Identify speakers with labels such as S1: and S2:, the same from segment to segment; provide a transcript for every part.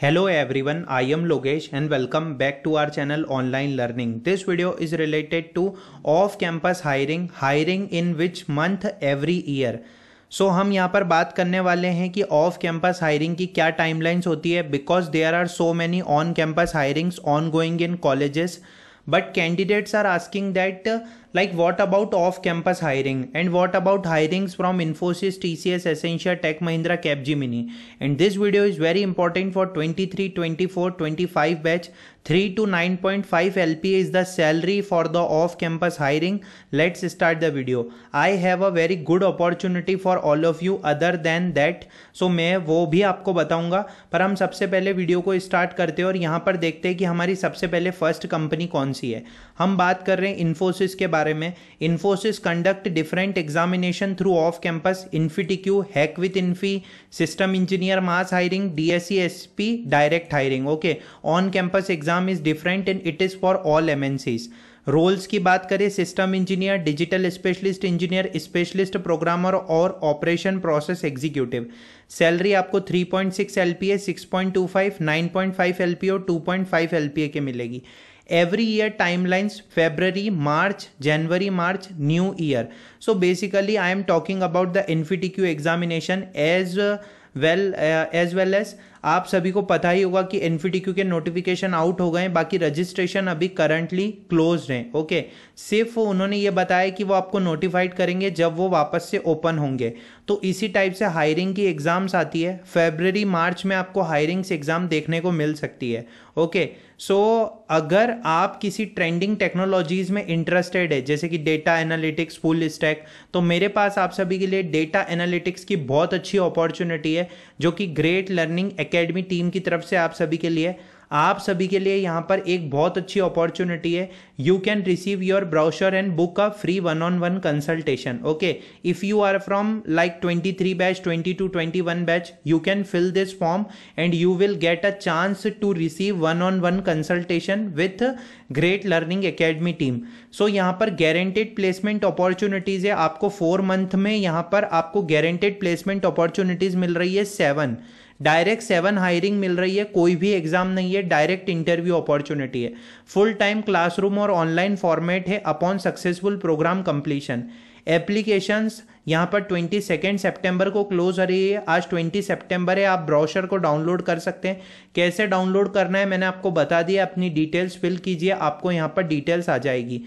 S1: Hello everyone, I am Logesh and welcome back to our channel Online Learning. This video is related to off-campus hiring, hiring in which month every year. So so, हम यहाँ पर बात करने वाले हैं कि of campus hiring की क्या टाइमलाइंस होती है because there are so many on campus hirings on going in colleges but candidates are asking that like what about off-campus hiring and what about hirings from Infosys, TCS, Accenture, Tech Mahindra, Capgemini. And this video is very important for 23, 24, 25 batch three to nine point five L P is the salary for the off campus hiring let's start the video I have a very good opportunity for all of you other than that so मैं वो भी आपको बताऊंगा पर हम सबसे पहले video को स्टार्ट करते हैं और यहाँ पर देखते हैं कि हमारी सबसे पहले फर्स्ट कंपनी कौन सी है हम बात कर रहे हैं इन्फोसिस के बारे में Infosys conduct different examination through off campus InfyTQ hack with Infy system engineer mass hiring D S direct hiring okay on campus exam exam is different and it is for all MNCs. Roles की बात करें system engineer digital specialist engineer specialist programmer और operation process executive salary आपको 3.6 point six L P A six point two five nine point five L P और two point five L P A के मिलेगी every year timelines February March January March new year so basically I am talking about the InfyTQ examination as well as well as आप सभी को पता ही होगा कि N के notification out हो गए बाकी रजिस्ट्रेशन अभी करंटली क्लोज हैं ओके सिर्फ उन्होंने ये बताया कि वो आपको नोटिफाइड करेंगे जब वो वापस से ओपन होंगे तो इसी टाइप से हायरिंग की एग्ज़ाम्स आती है फेबररी मार्च में आपको हायरिंग्स एग्ज़ाम देखने को मिल सकती है ओके सो so, अगर आप किसी ट्रेंडिंग टेक्नोलॉजीज़ में इंटरेस्टेड है जैसे कि डेटा एनालिटिक्स फुल स्टैक तो मेरे पास आप सभी के लिए डेटा एनालिटिक्स की बहुत अच्छी अपॉर्चुनिटी है जो कि ग्रेट लर्निंग एकेडमी टीम की तरफ से आप सभी के लिए आप सभी के लिए यहाँ पर एक बहुत अच्छी अपॉर्चुनिटी है you can receive your brochure and book का free one on one consultation okay if you are from like 23 batch 22 21 batch you can fill this form and you will get a chance to receive one on one consultation with great learning academy team so यहाँ पर guaranteed placement opportunities है आपको four month में यहाँ पर आपको guaranteed placement opportunities मिल रही है सेवन डायरेक्ट सेवन हायरिंग मिल रही है कोई भी एग्जाम नहीं है डायरेक्ट इंटरव्यू अपॉर्चुनिटी है फुल टाइम क्लासरूम और ऑनलाइन फॉर्मेट है upon successful program completion applications यहाँ पर ट्वेंटी सेकेंड सेप्टेम्बर को क्लोज हो रही है आज ट्वेंटी सेप्टेम्बर है आप ब्रोशर को डाउनलोड कर सकते हैं कैसे डाउनलोड करना है मैंने आपको बता दिया अपनी डिटेल्स फिल कीजिए आपको यहाँ पर डिटेल्स आ जाएगी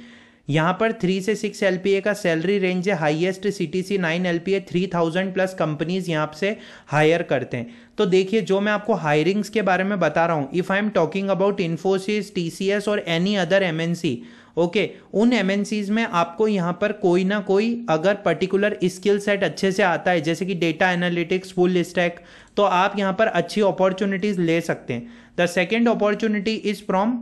S1: यहाँ पर थ्री से सिक्स एल का सैलरी रेंज है highest C T C nine L P A three thousand plus companies यहाँ से हायर करते हैं तो देखिए जो मैं आपको हायरिंग्स के बारे में बता रहा हूँ if I am talking about Infosys T C S और any other M N C okay उन एम में आपको यहाँ पर कोई ना कोई अगर पर्टिकुलर स्किल सेट अच्छे से आता है जैसे कि डेटा एनालिटिक्स फुल स्टैक तो आप यहाँ पर अच्छी अपॉर्चुनिटीज़ ले सकते हैं the second opportunity is from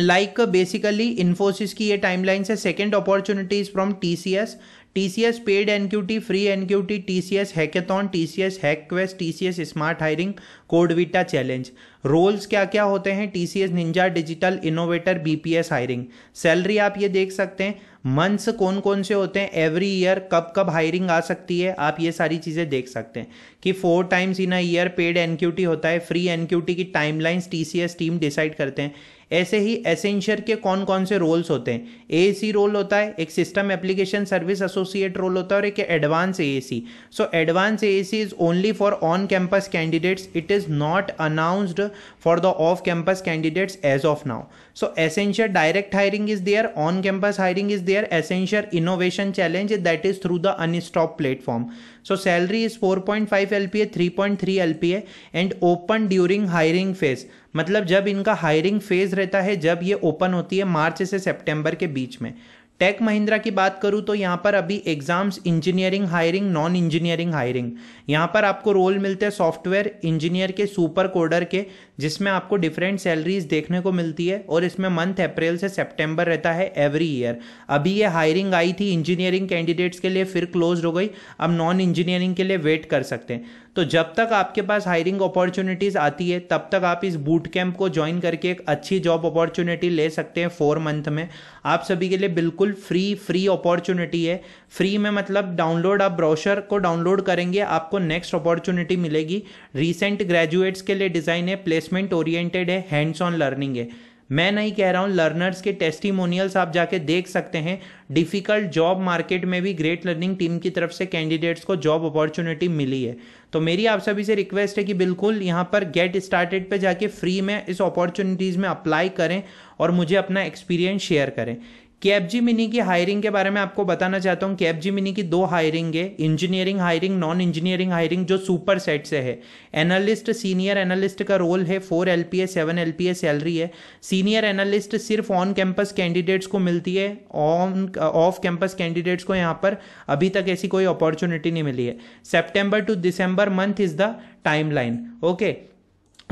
S1: like basically Infosys की ये टाइमलाइन है second opportunities from T C S T C S paid N Q T free N Q T T C S hackathon T C S hack quest T C S smart hiring CodeVita challenge roles क्या क्या होते हैं T C S ninja digital innovator B P S hiring salary आप ये देख सकते हैं months कौन कौन से होते हैं एवरी ईयर कब कब हायरिंग आ सकती है आप ये सारी चीज़ें देख सकते हैं कि four times in a year paid NQT होता है फ्री एन की टाइमलाइंस टीसीएस टीम डिसाइड करते हैं ऐसे ही एसेंशियर के कौन कौन से रोल्स होते हैं ए रोल होता है एक system application service associate role होता है और एक advance A so advance A is only for on campus candidates it is not announced for the off campus candidates as of now so Accenture direct hiring is there on campus hiring is their Accenture Innovation Challenge that is through the Unstop platform. So salary is 4.5 LPA, 3.3 LPA and open during hiring phase. मतलब जब इनका hiring phase रहता है जब ये open होती है मार्च से सितंबर के बीच में टेक महिंद्रा की बात करूँ तो यहाँ पर अभी exams engineering hiring non engineering hiring यहाँ पर आपको रोल मिलते हैं सॉफ्टवेयर इंजीनियर के सुपर कोडर के जिसमें आपको डिफरेंट सैलरीज देखने को मिलती है और इसमें मंथ अप्रैल से सेप्टेम्बर रहता है एवरी ईयर अभी ये हायरिंग आई थी इंजीनियरिंग कैंडिडेट्स के लिए फिर क्लोज हो गई अब नॉन इंजीनियरिंग के लिए वेट कर सकते हैं तो जब तक आपके पास हायरिंग अपॉर्चुनिटीज आती है तब तक आप इस बूट कैंप को ज्वाइन करके एक अच्छी जॉब अपॉर्चुनिटी ले सकते हैं फोर मंथ में आप सभी के लिए बिल्कुल फ्री फ्री अपॉर्चुनिटी है फ्री में मतलब डाउनलोड आप ब्रोशर को डाउनलोड करेंगे आपको नेक्स्ट अपॉर्चुनिटी मिलेगी रिसेंट ग्रेजुएट्स के लिए डिज़ाइन है प्लेसमेंट ओरिएंटेड है हैंड्स ऑन लर्निंग है मैं नहीं कह रहा हूँ लर्नर्स के टेस्टिमोनियल्स आप जाके देख सकते हैं डिफ़िकल्ट जॉब मार्केट में भी ग्रेट लर्निंग टीम की तरफ से कैंडिडेट्स को जॉब अपॉर्चुनिटी मिली है तो मेरी आप सभी से रिक्वेस्ट है कि बिल्कुल यहाँ पर गेट स्टार्टेड पे जाके फ्री में इस अपॉर्चुनिटीज़ में अप्लाई करें और मुझे अपना एक्सपीरियंस शेयर करें जी मिनी की हायरिंग के बारे में आपको बताना चाहता हूँ जी मिनी की दो हायरिंग है engineering hiring non engineering hiring जो सुपर सेट से है एनालिस्ट सीनियर एनालिस्ट का रोल है four L P A seven L P A salary है सीनियर एनालिस्ट सिर्फ ऑन कैंपस कैंडिडेट्स को मिलती है ऑन ऑफ कैंपस कैंडिडेट्स को यहाँ पर अभी तक ऐसी कोई अपॉर्चुनिटी नहीं मिली है September to December month is the time line okay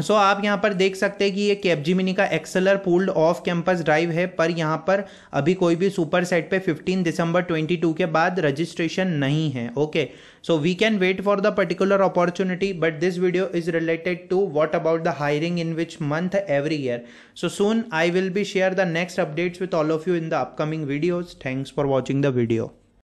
S1: so so, आप यहाँ पर देख सकते हैं कि ये मिनी का एक्सेलर पुल्ड ऑफ कैंपस ड्राइव है पर यहाँ पर अभी कोई भी सुपर सेट पे 15 दिसंबर 22 के बाद रजिस्ट्रेशन नहीं है okay so we can wait for the particular opportunity but this video is related to what about the hiring in which month every year so soon I will be share the next updates with all of you in the upcoming videos thanks for watching the video